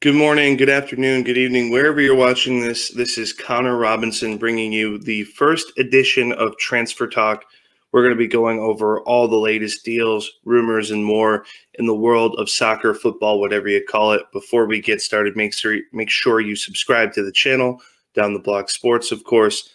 Good morning, good afternoon, good evening, wherever you're watching this. This is Connor Robinson bringing you the first edition of Transfer Talk. We're going to be going over all the latest deals, rumors, and more in the world of soccer, football, whatever you call it. Before we get started, make sure make sure you subscribe to the channel, down the block sports, of course,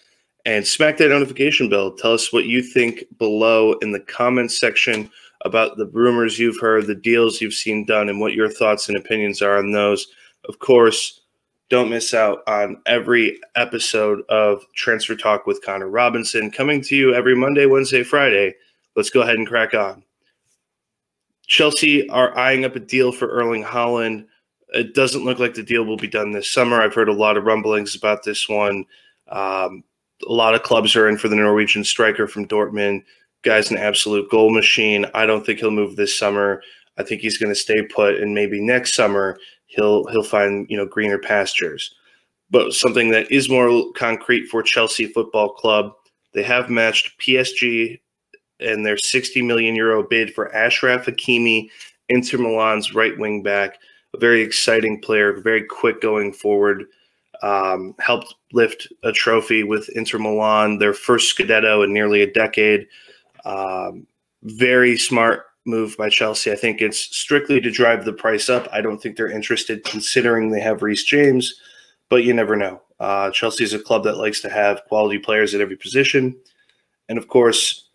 and smack that notification bell. Tell us what you think below in the comments section about the rumors you've heard, the deals you've seen done, and what your thoughts and opinions are on those. Of course, don't miss out on every episode of Transfer Talk with Connor Robinson coming to you every Monday, Wednesday, Friday. Let's go ahead and crack on. Chelsea are eyeing up a deal for Erling Holland. It doesn't look like the deal will be done this summer. I've heard a lot of rumblings about this one. Um, a lot of clubs are in for the Norwegian striker from Dortmund guy's an absolute goal machine. I don't think he'll move this summer. I think he's going to stay put, and maybe next summer he'll he'll find you know greener pastures. But something that is more concrete for Chelsea Football Club, they have matched PSG and their 60 million euro bid for Ashraf Hakimi, Inter Milan's right wing back, a very exciting player, very quick going forward. Um, helped lift a trophy with Inter Milan, their first Scudetto in nearly a decade. Um, very smart move by Chelsea. I think it's strictly to drive the price up. I don't think they're interested considering they have Reese James, but you never know. Uh, Chelsea is a club that likes to have quality players at every position. And of course,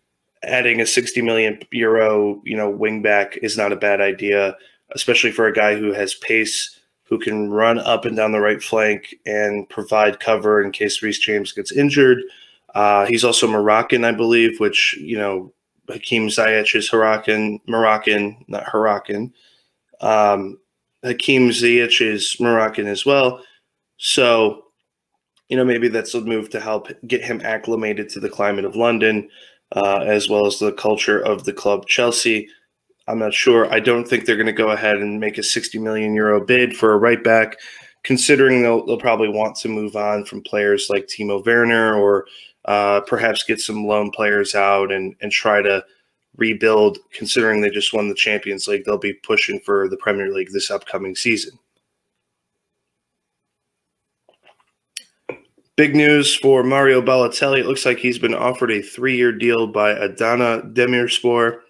adding a 60 million euro, you know, wing back is not a bad idea, especially for a guy who has pace, who can run up and down the right flank and provide cover in case Reese James gets injured. Uh, he's also Moroccan, I believe, which, you know, Hakeem Ziyech is Moroccan, Moroccan, not Moroccan. Um, Hakeem Ziyech is Moroccan as well. So, you know, maybe that's a move to help get him acclimated to the climate of London uh, as well as the culture of the club Chelsea. I'm not sure. I don't think they're going to go ahead and make a 60 million euro bid for a right back, considering they'll, they'll probably want to move on from players like Timo Werner or – uh, perhaps get some loan players out and and try to rebuild. Considering they just won the Champions League, they'll be pushing for the Premier League this upcoming season. Big news for Mario Balotelli. It looks like he's been offered a three-year deal by Adana Demirspor.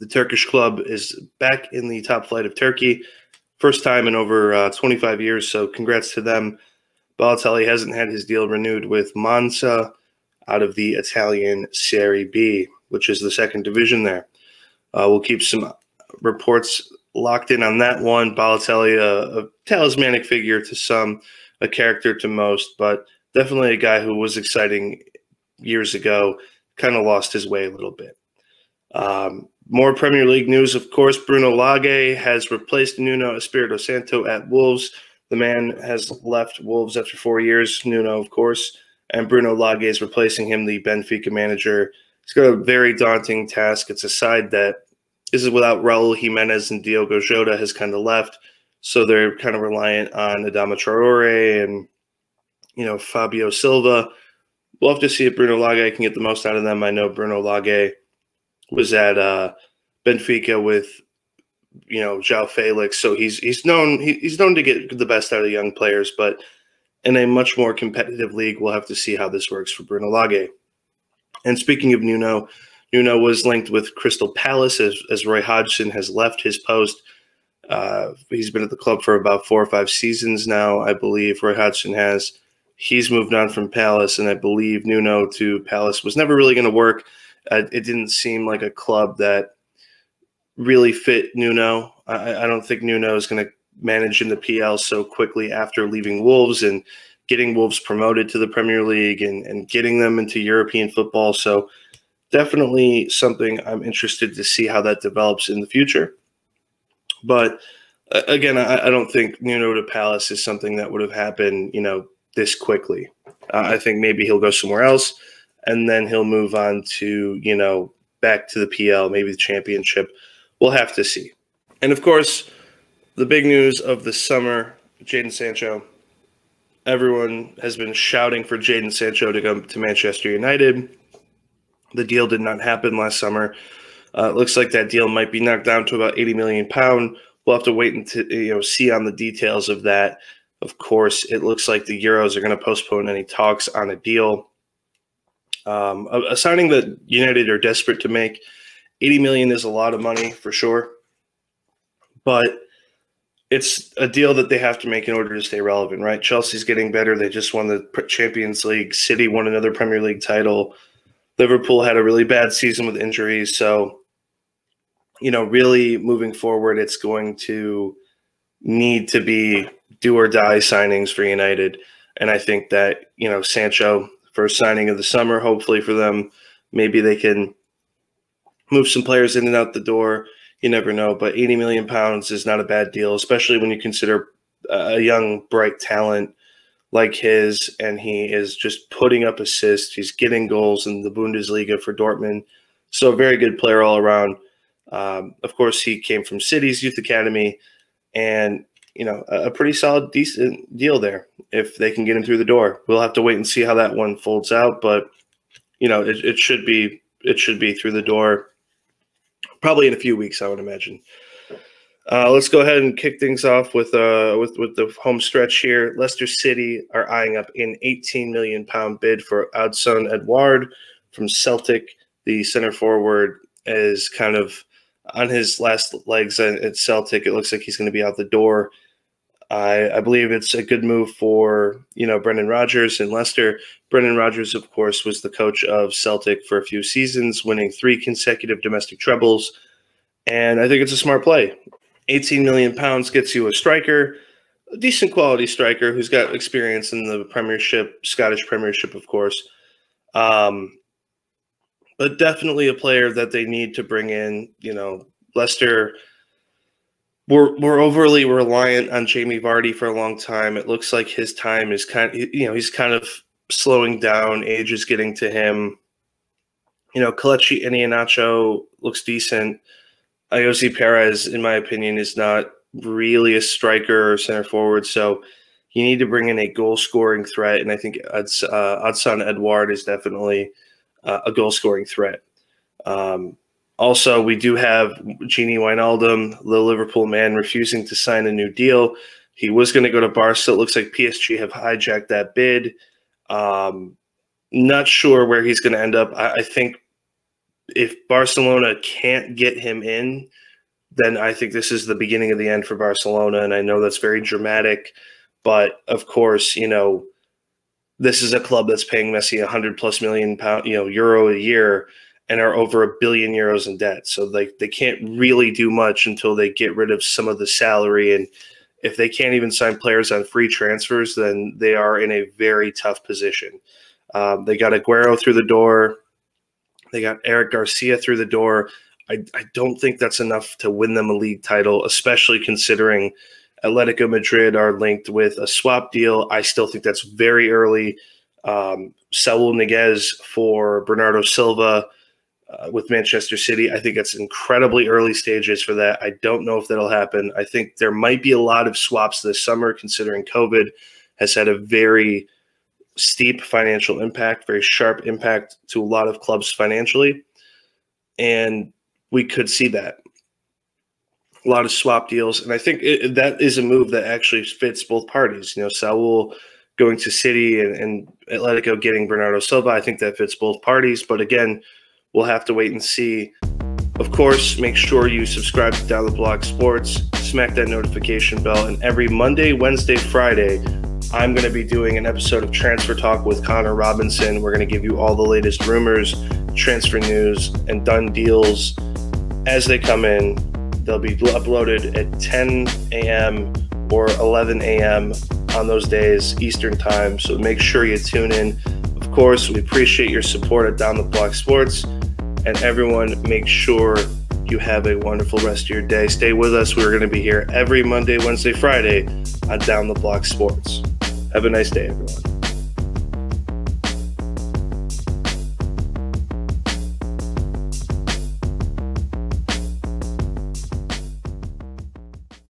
The Turkish club is back in the top flight of Turkey, first time in over uh, 25 years. So, congrats to them. Balotelli hasn't had his deal renewed with Monza out of the Italian Serie B, which is the second division there. Uh, we'll keep some reports locked in on that one. Balotelli, a, a talismanic figure to some, a character to most, but definitely a guy who was exciting years ago, kind of lost his way a little bit. Um, more Premier League news, of course. Bruno Lage has replaced Nuno Espirito Santo at Wolves the man has left Wolves after four years, Nuno, of course, and Bruno Lage is replacing him, the Benfica manager. It's got a very daunting task. It's a side that this is without Raul Jimenez and Diogo Jota has kind of left. So they're kind of reliant on Adama Traore and, you know, Fabio Silva. We'll have to see if Bruno Lage can get the most out of them. I know Bruno Lage was at uh, Benfica with you know Zhao Felix. So he's he's known he, he's known to get the best out of young players, but in a much more competitive league, we'll have to see how this works for Bruno Lage. And speaking of Nuno, Nuno was linked with Crystal Palace as, as Roy Hodgson has left his post. Uh, he's been at the club for about four or five seasons now, I believe. Roy Hodgson has. He's moved on from Palace, and I believe Nuno to Palace was never really going to work. Uh, it didn't seem like a club that really fit Nuno. I, I don't think Nuno is going to manage in the PL so quickly after leaving Wolves and getting Wolves promoted to the Premier League and, and getting them into European football. So, definitely something I'm interested to see how that develops in the future. But uh, again, I, I don't think Nuno to Palace is something that would have happened, you know, this quickly. Uh, I think maybe he'll go somewhere else and then he'll move on to, you know, back to the PL, maybe the championship we'll have to see. And of course, the big news of the summer, Jaden Sancho. Everyone has been shouting for Jaden Sancho to come to Manchester United. The deal did not happen last summer. Uh, looks like that deal might be knocked down to about 80 million pound. We'll have to wait and you know see on the details of that. Of course, it looks like the Euros are going to postpone any talks on a deal. Um, a, a signing that United are desperate to make. 80 million is a lot of money for sure, but it's a deal that they have to make in order to stay relevant, right? Chelsea's getting better. They just won the Champions League. City won another Premier League title. Liverpool had a really bad season with injuries. So, you know, really moving forward, it's going to need to be do or die signings for United. And I think that, you know, Sancho, first signing of the summer, hopefully for them, maybe they can move some players in and out the door. You never know, but 80 million pounds is not a bad deal, especially when you consider uh, a young, bright talent like his, and he is just putting up assists. He's getting goals in the Bundesliga for Dortmund. So, a very good player all around. Um, of course, he came from City's youth academy, and you know a, a, pretty solid, decent deal there if they can get him through the door. We'll have to wait and see how that one folds out, but you know it, it should be it should be through the door probably in a few weeks, I would imagine. Uh, let's go ahead and kick things off with uh, with with the home stretch here. Leicester City are eyeing up an 18 million pound bid for Adson Edward from Celtic. The center forward is kind of on his last legs at Celtic. It looks like he's going to be out the door I, I, believe it's a good move for you know Brendan Rodgers and Leicester. Brendan Rodgers, of course, was the coach of Celtic for a few seasons, winning three consecutive domestic trebles, and I think it's a smart play. 18 million pounds gets you a striker, a decent quality striker who's got experience in the Premiership, Scottish Premiership, of course. Um, but definitely a player that they need to bring in. You know, Leicester we're we're overly reliant on Jamie Vardy for a long time. It looks like his time is kind of, you know he's kind of slowing down. Age is getting to him. You know, Kalechi Inianacho looks decent. Iosi Perez, in my opinion, is not really a striker or center forward. So you need to bring in a goal scoring threat, and I think uh, Adson uh, is definitely uh, a goal scoring threat. Um, also, we do have Genie Wijnaldum, the Liverpool man, refusing to sign a new deal. He was going to go to Barca. It looks like PSG have hijacked that bid. Um, not sure where he's going to end up. I, I, think if Barcelona can't get him in, then I think this is the beginning of the end for Barcelona. And I know that's very dramatic, but of course, you know, this is a club that's paying Messi 100 plus million pound, you know, euro a year and are over a billion euros in debt. So like they, can't really do much until they get rid of some of the salary. And if they can't even sign players on free transfers, then they are in a very tough position. Um, they got Aguero through the door. They got Eric Garcia through the door. I, I don't think that's enough to win them a league title, especially considering Atletico Madrid are linked with a swap deal. I still think that's very early. Um, Saul Niguez for Bernardo Silva uh, with Manchester City. I think it's incredibly early stages for that. I don't know if that'll happen. I think there might be a lot of swaps this summer, considering COVID has had a very steep financial impact, very sharp impact to a lot of clubs financially. And we could see that. A lot of swap deals. And I think it, that is a move that actually fits both parties. You know, Saul going to City and, and Atletico getting Bernardo Silva. I think that fits both parties. But again, We'll have to wait and see. Of course, make sure you subscribe to Down the Block Sports, smack that notification bell, and every Monday, Wednesday, Friday, I'm going to be doing an episode of Transfer Talk with Connor Robinson. We're going to give you all the latest rumors, transfer news, and done deals as they come in. They'll be uploaded at 10 a.m. or 11 a.m. on those days, Eastern time. So make sure you tune in. Of course, we appreciate your support at Down the Block Sports. And everyone, make sure you have a wonderful rest of your day. Stay with us. We're going to be here every Monday, Wednesday, Friday on Down the Block Sports. Have a nice day, everyone.